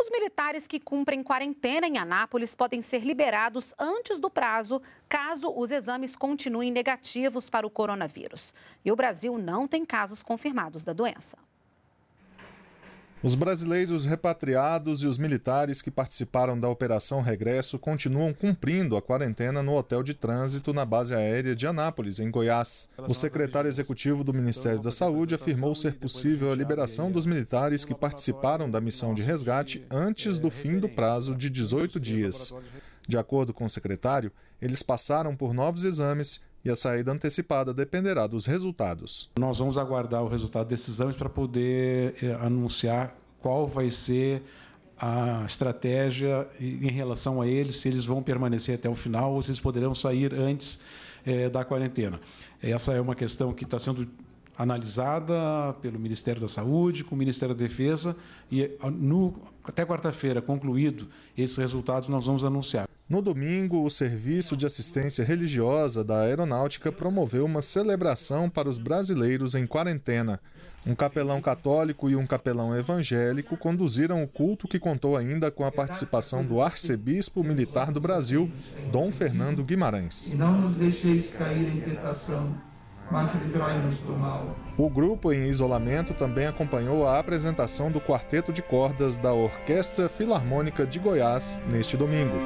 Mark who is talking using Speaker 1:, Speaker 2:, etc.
Speaker 1: Os militares que cumprem quarentena em Anápolis podem ser liberados antes do prazo, caso os exames continuem negativos para o coronavírus. E o Brasil não tem casos confirmados da doença.
Speaker 2: Os brasileiros repatriados e os militares que participaram da Operação Regresso continuam cumprindo a quarentena no hotel de trânsito na base aérea de Anápolis, em Goiás. O secretário executivo do então, Ministério da Saúde afirmou ser possível a liberação dos militares que participaram da missão de resgate antes é, do fim do prazo né? de 18 dias. De acordo com o secretário, eles passaram por novos exames e a saída antecipada dependerá dos resultados. Nós vamos aguardar o resultado desses exames para poder eh, anunciar qual vai ser
Speaker 3: a estratégia em relação a eles, se eles vão permanecer até o final ou se eles poderão sair antes eh, da quarentena. Essa é uma questão que está sendo analisada pelo Ministério da Saúde, com o Ministério da Defesa, e no,
Speaker 2: até quarta-feira, concluído esses resultados, nós vamos anunciar. No domingo, o Serviço de Assistência Religiosa da Aeronáutica promoveu uma celebração para os brasileiros em quarentena. Um capelão católico e um capelão evangélico conduziram o culto que contou ainda com a participação do arcebispo militar do Brasil, Dom Fernando Guimarães.
Speaker 4: E não nos deixeis cair em tentação mas livrai-nos do mal.
Speaker 2: O grupo em isolamento também acompanhou a apresentação do quarteto de cordas da Orquestra Filarmônica de Goiás neste domingo.